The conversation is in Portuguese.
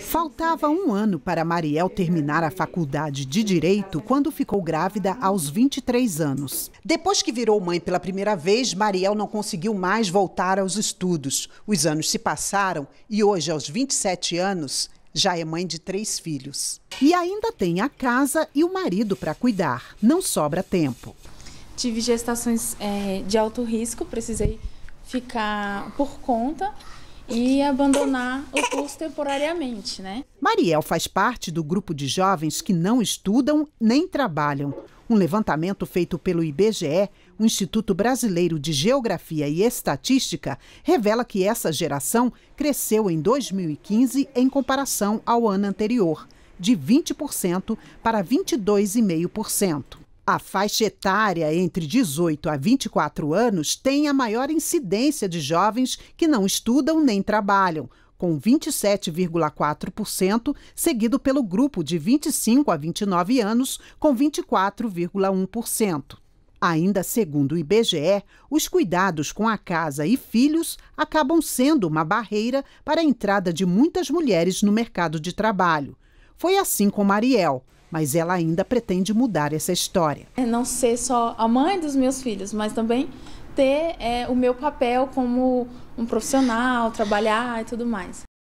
Faltava um ano para Mariel terminar a faculdade de Direito quando ficou grávida aos 23 anos. Depois que virou mãe pela primeira vez, Mariel não conseguiu mais voltar aos estudos. Os anos se passaram e hoje, aos 27 anos, já é mãe de três filhos. E ainda tem a casa e o marido para cuidar. Não sobra tempo. Tive gestações é, de alto risco, precisei ficar por conta e abandonar o curso temporariamente, né? Mariel faz parte do grupo de jovens que não estudam nem trabalham. Um levantamento feito pelo IBGE, o Instituto Brasileiro de Geografia e Estatística, revela que essa geração cresceu em 2015 em comparação ao ano anterior, de 20% para 22,5%. A faixa etária entre 18 a 24 anos tem a maior incidência de jovens que não estudam nem trabalham, com 27,4%, seguido pelo grupo de 25 a 29 anos, com 24,1%. Ainda segundo o IBGE, os cuidados com a casa e filhos acabam sendo uma barreira para a entrada de muitas mulheres no mercado de trabalho. Foi assim com Mariel mas ela ainda pretende mudar essa história. É não ser só a mãe dos meus filhos, mas também ter é, o meu papel como um profissional, trabalhar e tudo mais.